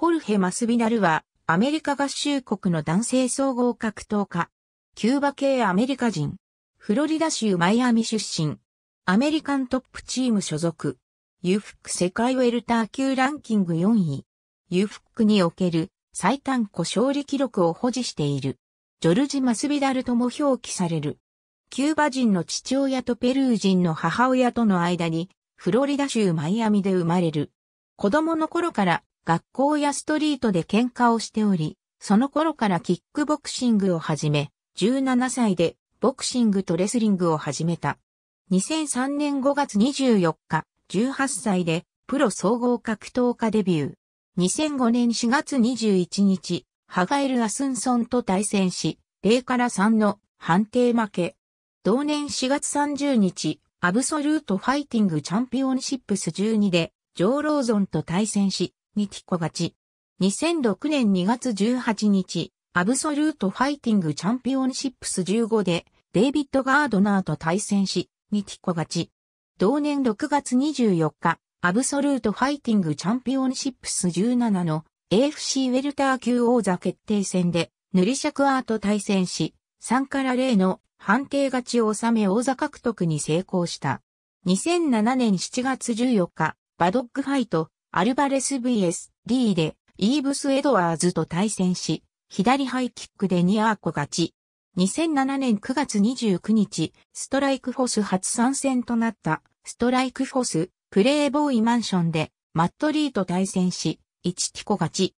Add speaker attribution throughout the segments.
Speaker 1: ホルヘ・マスビダルは、アメリカ合衆国の男性総合格闘家。キューバ系アメリカ人。フロリダ州マイアミ出身。アメリカントップチーム所属。ユフック世界ウェルター級ランキング4位。ユフックにおける最短個勝利記録を保持している。ジョルジ・マスビダルとも表記される。キューバ人の父親とペルー人の母親との間に、フロリダ州マイアミで生まれる。子供の頃から学校やストリートで喧嘩をしており、その頃からキックボクシングを始め、17歳でボクシングとレスリングを始めた。2003年5月24日、18歳でプロ総合格闘家デビュー。2005年4月21日、ハガエル・アスンソンと対戦し、0から3の判定負け。同年4月30日、アブソルートファイティングチャンピオンシップス12で、ジョー・ローゾンと対戦し、にティコ勝ち。2006年2月18日、アブソルートファイティングチャンピオンシップス15で、デイビッド・ガードナーと対戦し、にティコ勝ち。同年6月24日、アブソルートファイティングチャンピオンシップス17の AFC ウェルター級王座決定戦で、ヌリシャクアーと対戦し、3から0の判定勝ちを収め王座獲得に成功した。2007年7月14日、バドッグファイト、アルバレス VS D でイーブス・エドワーズと対戦し、左ハイキックでニアーコ勝ち。2007年9月29日、ストライクフォス初参戦となったストライクフォスプレイボーイマンションでマットリーと対戦し、1ティコ勝ち。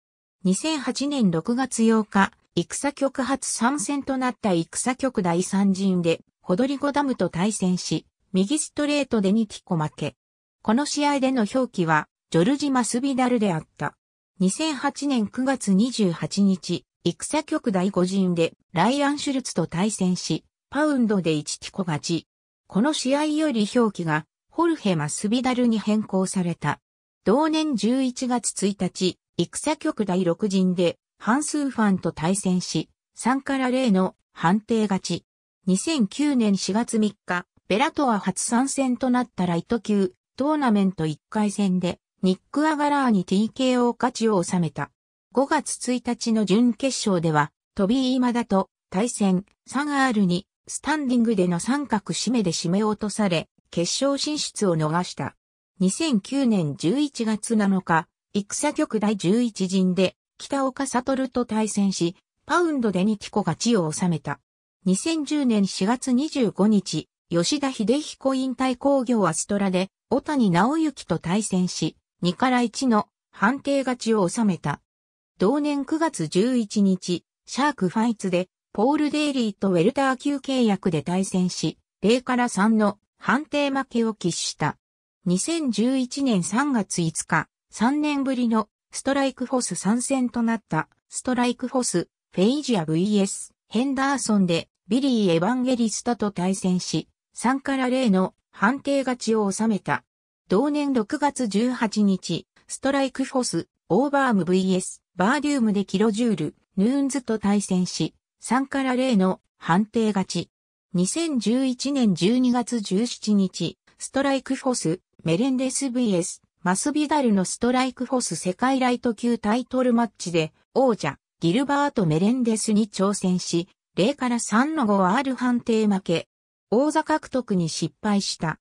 Speaker 1: 2008年6月8日、戦局初参戦となった戦局第3陣で、ホドリゴダムと対戦し、右ストレートで2ティコ負け。この試合での表記は、ジョルジ・マスビダルであった。2008年9月28日、戦局第5陣でライアン・シュルツと対戦し、パウンドで1ティコ勝ち。この試合より表記がホルヘ・マスビダルに変更された。同年11月1日、戦局第6陣でハンスーファンと対戦し、3から0の判定勝ち。2009年4月3日、ベラトア初参戦となったライト級トーナメント1回戦でニック・アガラーに TKO 勝ちを収めた。5月1日の準決勝では、トビー・イマダと対戦、サガールに、スタンディングでの三角締めで締め落とされ、決勝進出を逃した。2009年11月7日、戦局第11陣で、北岡悟と対戦し、パウンドでテキコ勝ちを収めた。2010年4月25日、吉田秀彦引退工業アストラで、小谷直之と対戦し、2から1の判定勝ちを収めた。同年9月11日、シャークファイツで、ポール・デイリーとウェルター級契約で対戦し、0から3の判定負けを喫した。2011年3月5日、3年ぶりのストライクフォス参戦となったストライクフォス、フェイジア VS、ヘンダーソンでビリー・エヴァンゲリスタと対戦し、3から0の判定勝ちを収めた。同年6月18日、ストライクフォス、オーバーム VS、バーデュームでキロジュール、ヌーンズと対戦し、3から0の判定勝ち。2011年12月17日、ストライクフォス、メレンデス VS、マスビダルのストライクフォス世界ライト級タイトルマッチで、王者、ギルバート・メレンデスに挑戦し、0から3の 5R 判定負け。王座獲得に失敗した。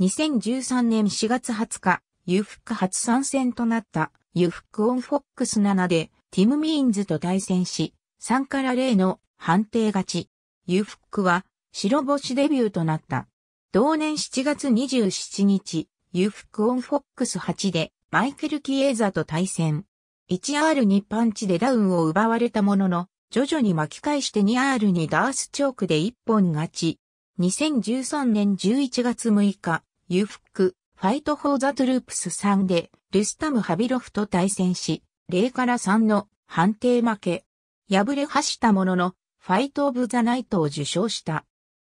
Speaker 1: 2013年4月20日、裕福初参戦となった裕福オンフォックス7でティム・ミーンズと対戦し、3から0の判定勝ち。裕福は白星デビューとなった。同年7月27日、裕福オンフォックス8でマイケル・キエーザと対戦。1R にパンチでダウンを奪われたものの、徐々に巻き返して 2R にダースチョークで1本勝ち。2013年11月6日、ユフック、ファイト・フォー・ザ・トゥループス3で、ルスタム・ハビロフと対戦し、0から3の判定負け。敗れ走したものの、ファイト・オブ・ザ・ナイトを受賞した。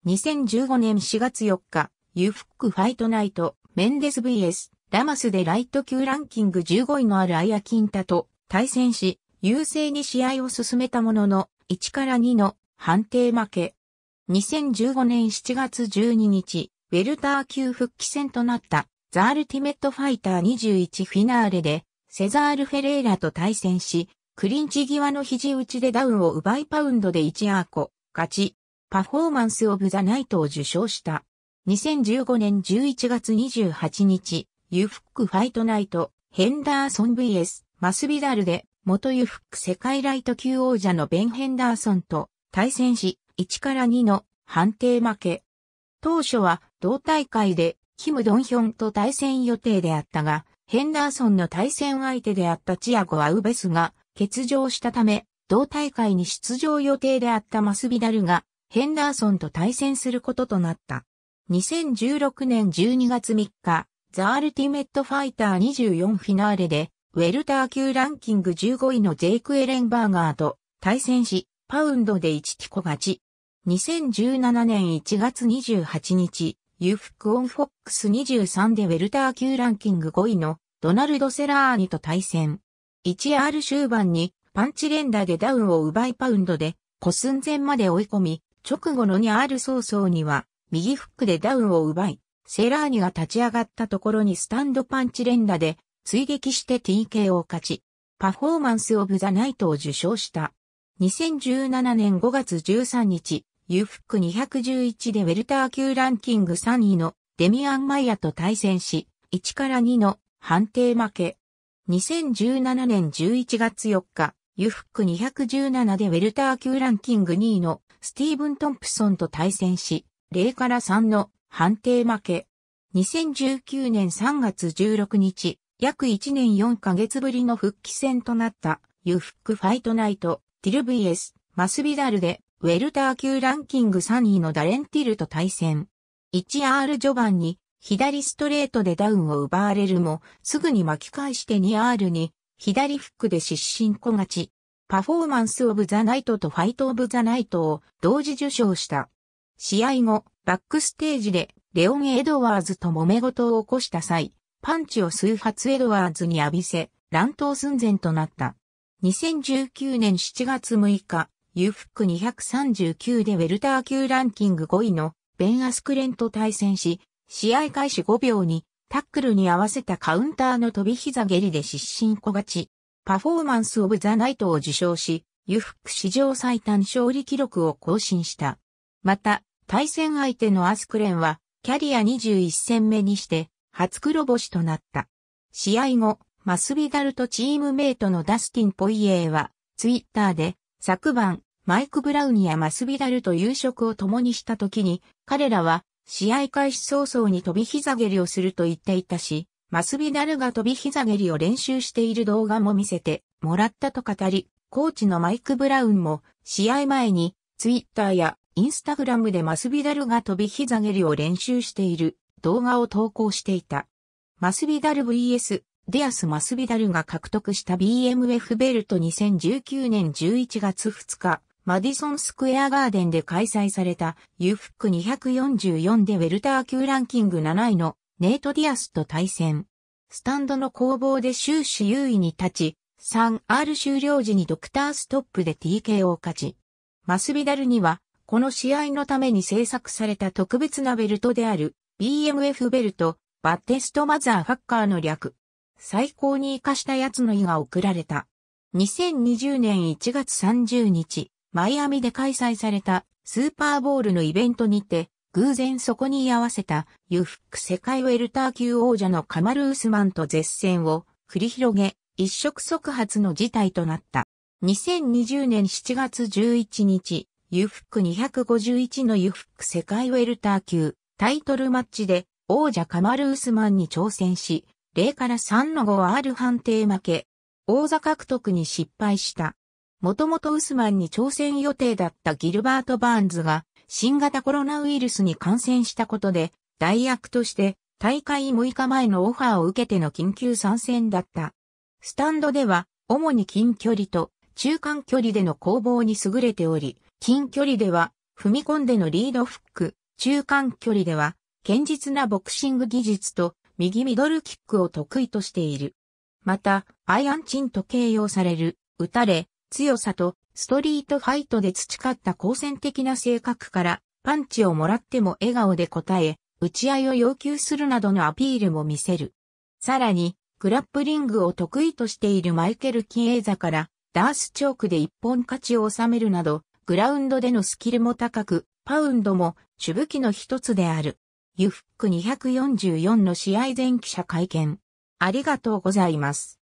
Speaker 1: 2015年4月4日、ユフック・ファイト・ナイト、メンデス VS、ラマスでライト級ランキング15位のあるアイア・キンタと対戦し、優勢に試合を進めたものの、1から2の判定負け。2015年7月12日、ウェルター級復帰戦となったザ・アルティメット・ファイター21フィナーレでセザール・フェレイラと対戦し、クリンチ際の肘打ちでダウンを奪いパウンドで1アーコ、勝ち、パフォーマンス・オブ・ザ・ナイトを受賞した。2015年11月28日、ユフックファイトナイト、ヘンダーソン VS、マスビダルで、元ユフック世界ライト級王者のベン・ヘンダーソンと対戦し、1から2の判定負け。当初は同大会でキム・ドンヒョンと対戦予定であったが、ヘンダーソンの対戦相手であったチアゴ・アウベスが欠場したため、同大会に出場予定であったマスビダルがヘンダーソンと対戦することとなった。2016年12月3日、ザ・アルティメット・ファイター24フィナーレで、ウェルター級ランキング15位のジェイク・エレンバーガーと対戦し、パウンドで1ティコ勝ち。2017年1月28日、ユフクオンフォックス23でウェルター級ランキング5位のドナルド・セラーニと対戦。1R 終盤にパンチ連打でダウンを奪いパウンドで、コ寸前まで追い込み、直後の 2R 早々には、右フックでダウンを奪い、セラーニが立ち上がったところにスタンドパンチ連打で、追撃して TK を勝ち、パフォーマンスオブザナイトを受賞した。2017年5月13日、ユフック211でウェルター級ランキング3位のデミアン・マイヤと対戦し、1から2の判定負け。2017年11月4日、ユフック217でウェルター級ランキング2位のスティーブン・トンプソンと対戦し、0から3の判定負け。2019年3月16日、約1年4ヶ月ぶりの復帰戦となったユフックファイトナイト、ティル VS、マスビダルでウェルター級ランキング3位のダレンティルと対戦。1R 序盤に左ストレートでダウンを奪われるも、すぐに巻き返して 2R に左フックで失神小勝ち。パフォーマンスオブザナイトとファイトオブザナイトを同時受賞した。試合後、バックステージでレオン・エドワーズと揉め事を起こした際、パンチを数発エドワーズに浴びせ、乱闘寸前となった。2019年7月6日、ユフック239でウェルター級ランキング5位のベン・アスクレンと対戦し、試合開始5秒にタックルに合わせたカウンターの飛び膝蹴りで失神小勝ち。パフォーマンス・オブ・ザ・ナイトを受賞し、ユフック史上最短勝利記録を更新した。また、対戦相手のアスクレンは、キャリア21戦目にして、初黒星となった。試合後、マスビダルとチームメイトのダスティン・ポイエーは、ツイッターで、昨晩、マイク・ブラウンやマスビダルと夕食を共にした時に、彼らは、試合開始早々に飛び膝蹴りをすると言っていたし、マスビダルが飛び膝蹴りを練習している動画も見せてもらったと語り、コーチのマイク・ブラウンも試合前にツイッターやインスタグラムでマスビダルが飛び膝蹴りを練習している動画を投稿していた。マスビダル VS ディアス・マスビダルが獲得した BMF ベルト2019年11月2日、マディソンスクエアガーデンで開催された U フック244でウェルター級ランキング7位のネイト・ディアスと対戦。スタンドの攻防で終始優位に立ち、3R 終了時にドクターストップで TK を勝ち。マスビダルには、この試合のために制作された特別なベルトである BMF ベルト、バッテストマザーファッカーの略。最高に活かした奴の意が贈られた。2020年1月30日、マイアミで開催されたスーパーボールのイベントにて、偶然そこに居合わせたユフック世界ウェルター級王者のカマルースマンと絶戦を繰り広げ、一触即発の事態となった。2020年7月11日、ユフック251のユフック世界ウェルター級タイトルマッチで王者カマルースマンに挑戦し、0から3の 5R 判定負け、王座獲得に失敗した。もともとウスマンに挑戦予定だったギルバート・バーンズが新型コロナウイルスに感染したことで代役として大会6日前のオファーを受けての緊急参戦だった。スタンドでは主に近距離と中間距離での攻防に優れており、近距離では踏み込んでのリードフック、中間距離では堅実なボクシング技術と右ミドルキックを得意としている。また、アイアンチンと形容される、打たれ、強さと、ストリートファイトで培った好戦的な性格から、パンチをもらっても笑顔で答え、打ち合いを要求するなどのアピールも見せる。さらに、グラップリングを得意としているマイケル・キエーザから、ダースチョークで一本勝ちを収めるなど、グラウンドでのスキルも高く、パウンドも主武器の一つである。ユフック244の試合前記者会見。ありがとうございます。